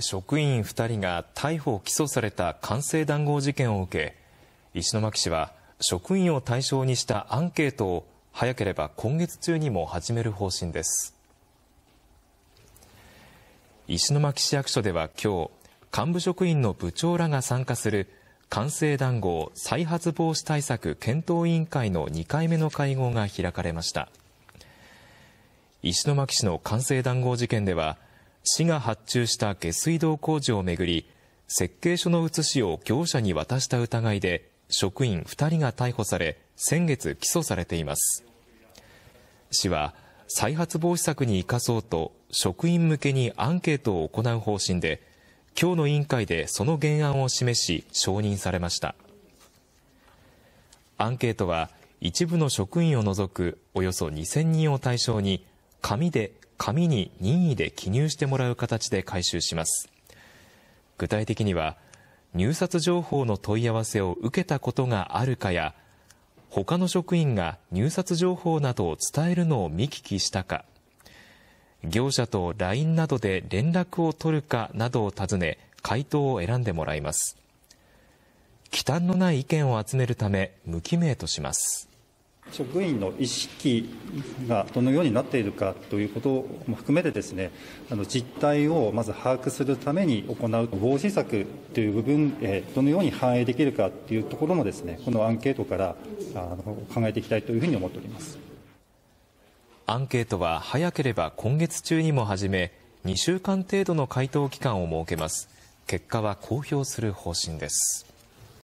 職員2人が逮捕・起訴された官製談合事件を受け、石巻市は職員を対象にしたアンケートを早ければ今月中にも始める方針です。石巻市役所では今日、幹部職員の部長らが参加する官製談合再発防止対策検討委員会の2回目の会合が開かれました。石巻市の官製談合事件では、市が発注した下水道工事をめぐり、設計書の写しを業者に渡した疑いで、職員2人が逮捕され、先月起訴されています。市は、再発防止策に生かそうと、職員向けにアンケートを行う方針で、今日の委員会でその原案を示し、承認されました。アンケートは、一部の職員を除くおよそ2000人を対象に、紙で、紙に任意で記入してもらう形で回収します。具体的には、入札情報の問い合わせを受けたことがあるかや、他の職員が入札情報などを伝えるのを見聞きしたか、業者と LINE などで連絡を取るかなどを尋ね、回答を選んでもらいます。忌憚のない意見を集めるため、無記名とします。職員の意識がどのようになっているかということも含めてですね、あの実態をまず把握するために行う防止策という部分、えどのように反映できるかというところもですね、このアンケートからあの考えていきたいというふうに思っております。アンケートは早ければ今月中にも始め、2週間程度の回答期間を設けます。結果は公表する方針です。